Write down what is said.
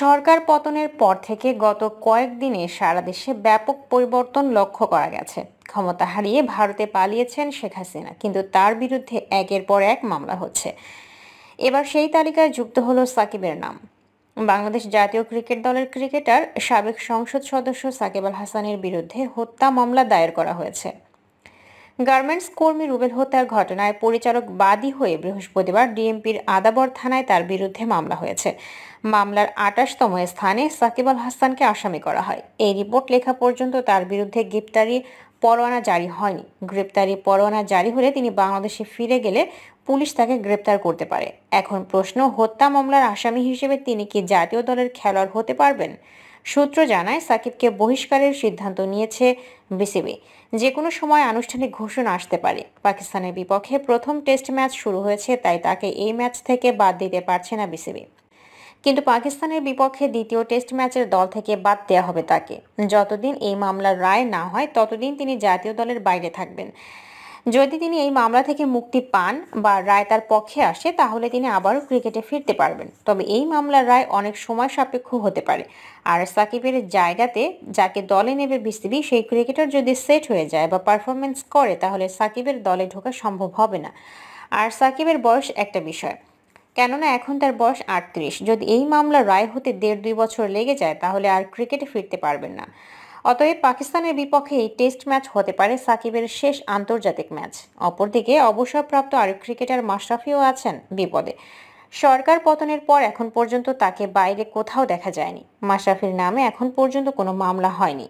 সরকার পতনের পর থেকে গত কয়েকদিনে সারা দেশে ব্যাপক পরিবর্তন লক্ষ্য করা গেছে ক্ষমতা হারিয়ে ভারতে পালিয়েছেন শেখ হাসিনা কিন্তু তার বিরুদ্ধে একের পর এক মামলা হচ্ছে এবার সেই তালিকায় যুক্ত হলো সাকিবের নাম বাংলাদেশ জাতীয় ক্রিকেট দলের ক্রিকেটার সাবেক সংসদ সদস্য সাকিব আল হাসানের বিরুদ্ধে হত্যা মামলা দায়ের করা হয়েছে গার্মেন্টস কর্মী রুবেল হত্যার ঘটনায় পরিচালক বাদী হয়ে বৃহস্পতিবার ডিএমপির আদাবর থানায় তার বিরুদ্ধে মামলা হয়েছে মামলার আটাশতম স্থানে সাকিব আল হাসানকে আসামি করা হয় এই রিপোর্ট লেখা পর্যন্ত তার বিরুদ্ধে গ্রেপ্তারি পরোয়ানা জারি হয়নি গ্রেপ্তারি পরোয়ানা জারি হলে তিনি বাংলাদেশে ফিরে গেলে পুলিশ তাকে গ্রেপ্তার করতে পারে এখন প্রশ্ন হত্যা মামলার আসামি হিসেবে তিনি কি জাতীয় দলের খেলোয়াড় হতে পারবেন সূত্র জানায় সাকিবকে বহিষ্কারের সিদ্ধান্ত নিয়েছে বিসিবি যে কোনো সময় আনুষ্ঠানিক ঘোষণা আসতে পারে পাকিস্তানের বিপক্ষে প্রথম টেস্ট ম্যাচ শুরু হয়েছে তাই তাকে এই ম্যাচ থেকে বাদ দিতে পারছে না বিসিবি কিন্তু পাকিস্তানের বিপক্ষে দ্বিতীয় টেস্ট ম্যাচের দল থেকে বাদ দেওয়া হবে তাকে যতদিন এই মামলার রায় না হয় ততদিন তিনি জাতীয় দলের বাইরে থাকবেন যদি তিনি এই মামলা থেকে মুক্তি পান বা রায় তার পক্ষে আসে তাহলে তিনি আবারও ক্রিকেটে ফিরতে পারবেন তবে এই মামলার রায় অনেক সময় সাপেক্ষ হতে পারে আর সাকিবের জায়গাতে যাকে দলে নেবে বিসিবি সেই ক্রিকেটার যদি সেট হয়ে যায় বা পারফরমেন্স করে তাহলে সাকিবের দলে ঢোকা সম্ভব হবে না আর সাকিবের বয়স একটা বিষয় কেননা এখন তার বয়স আটত্রিশ যদি এই মামলা রায় হতে দেড় দুই বছর লেগে যায় তাহলে আর ক্রিকেটে ফিরতে পারবেন না অতএব পাকিস্তানের বিপক্ষে এই টেস্ট ম্যাচ হতে পারে সাকিবের শেষ আন্তর্জাতিক ম্যাচ অপরদিকে অবসরপ্রাপ্ত আরেক ক্রিকেটার মাশরাফিও আছেন বিপদে সরকার পতনের পর এখন পর্যন্ত তাকে বাইরে কোথাও দেখা যায়নি মাশরাফির নামে এখন পর্যন্ত কোনো মামলা হয়নি